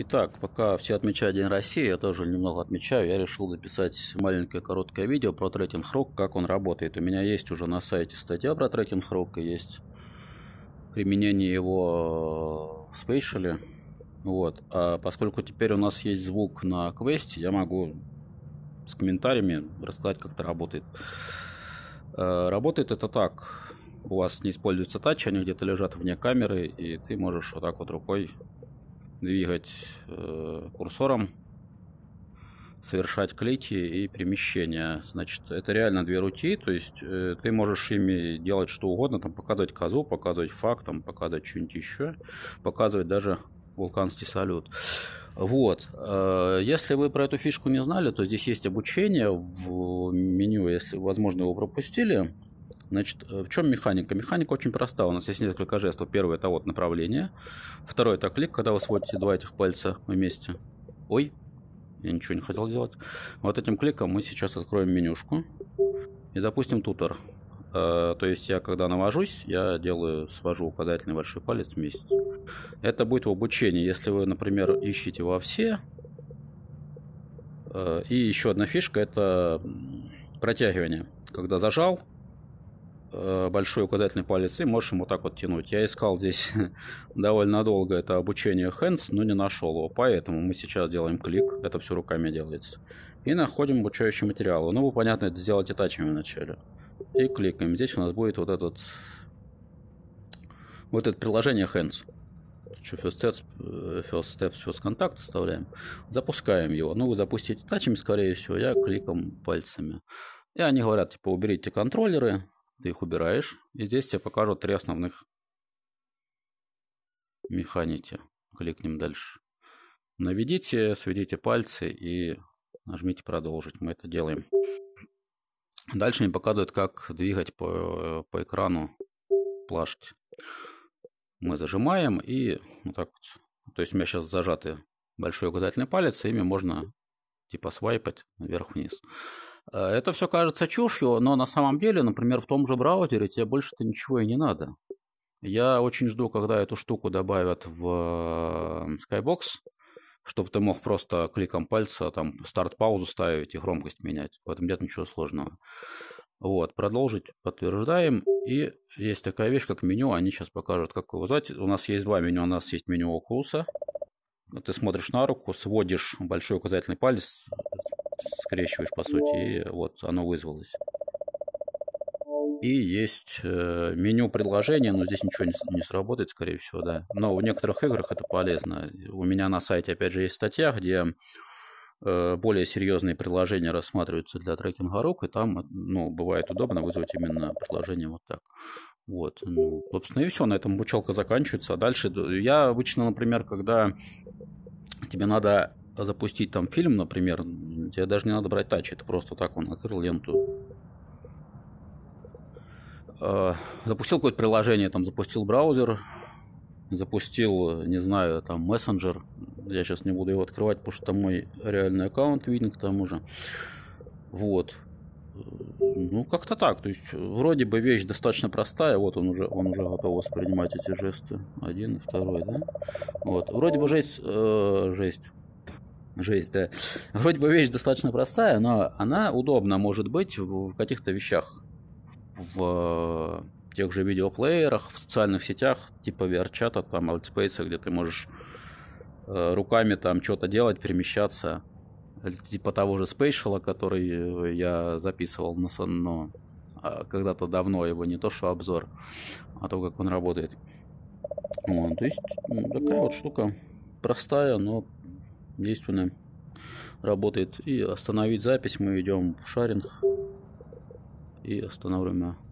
Итак, пока все отмечают День России, я тоже немного отмечаю, я решил записать маленькое короткое видео про трекинг рок, как он работает. У меня есть уже на сайте статья про трекинг рок, и есть применение его э, в спейшале. Вот. А поскольку теперь у нас есть звук на квесте, я могу с комментариями рассказать, как это работает. Э, работает это так. У вас не используются тачи, они где-то лежат вне камеры, и ты можешь вот так вот рукой двигать э, курсором, совершать клики и перемещения. Значит, это реально две руки, то есть э, ты можешь ими делать что угодно, там показывать козу, показывать факт, там показывать что-нибудь еще, показывать даже вулканский салют. Вот. Э, если вы про эту фишку не знали, то здесь есть обучение в меню, если, возможно, его пропустили. Значит, э, в чем механика? Механика очень проста. У нас есть несколько жестов. Первое – это вот направление. Второе – это клик, когда вы сводите два этих пальца вместе. Ой, я ничего не хотел делать. Вот этим кликом мы сейчас откроем менюшку. И, допустим, тутор. Э, то есть я, когда навожусь, я делаю, свожу указательный большой палец вместе. Это будет в обучении. Если вы, например, ищете во все. Э, и еще одна фишка – это протягивание. Когда зажал, Э, большой указательный палец и можешь ему вот так вот тянуть. Я искал здесь довольно долго это обучение hands, но не нашел его. Поэтому мы сейчас делаем клик, это все руками делается. И находим обучающий материал. Ну, понятно, это сделать и тачами вначале. И кликаем. Здесь у нас будет вот этот... Вот это приложение hands. Что, first steps, э, first steps, first contact оставляем. Запускаем его. Ну, вы запустите тачами, скорее всего. Я кликом пальцами. И они говорят, типа, уберите контроллеры, ты их убираешь, и здесь тебе покажут три основных механики. Кликнем дальше. Наведите, сведите пальцы и нажмите «Продолжить». Мы это делаем. Дальше мне показывают, как двигать по, по экрану плашки. Мы зажимаем и вот так вот. То есть у меня сейчас зажаты большой указательный палец, и ими можно типа свайпать вверх-вниз. Э, это все кажется чушью, но на самом деле, например, в том же браузере тебе больше-то ничего и не надо. Я очень жду, когда эту штуку добавят в эм, Skybox, чтобы ты мог просто кликом пальца там старт-паузу ставить и громкость менять. В этом нет ничего сложного. Вот, продолжить, подтверждаем. И есть такая вещь, как меню. Они сейчас покажут, как его звать. У нас есть два меню. У нас есть меню укуса. Ты смотришь на руку, сводишь большой указательный палец скрещиваешь, по сути, и вот оно вызвалось. И есть э, меню предложения, но здесь ничего не, не сработает, скорее всего, да. Но в некоторых играх это полезно. У меня на сайте, опять же, есть статья, где э, более серьезные приложения рассматриваются для трекинга рук, и там, э, ну, бывает удобно вызвать именно предложение вот так. Вот, ну, собственно, и все, на этом обучалка заканчивается. А дальше я обычно, например, когда тебе надо запустить там фильм, например, Тебе даже не надо брать тачи, это просто так он открыл ленту. А, запустил какое-то приложение, там запустил браузер, запустил, не знаю, там мессенджер. Я сейчас не буду его открывать, потому что там мой реальный аккаунт виден к тому же. Вот. Ну, как-то так. То есть, вроде бы вещь достаточно простая. Вот он уже, он уже готов воспринимать эти жесты. Один, второй, да? Вот. Вроде бы жесть, э, жесть жесть, да. Вроде бы вещь достаточно простая, но она удобна может быть в каких-то вещах. В э, тех же видеоплеерах, в социальных сетях, типа VR-чата, там, Altspace, где ты можешь э, руками там что-то делать, перемещаться. Типа того же Spatial, который э, я записывал на но а, когда-то давно его, не то что обзор, а то, как он работает. Вот, то есть такая вот ну. штука простая, но действенная, работает. И остановить запись мы идем в шаринг и останавливаем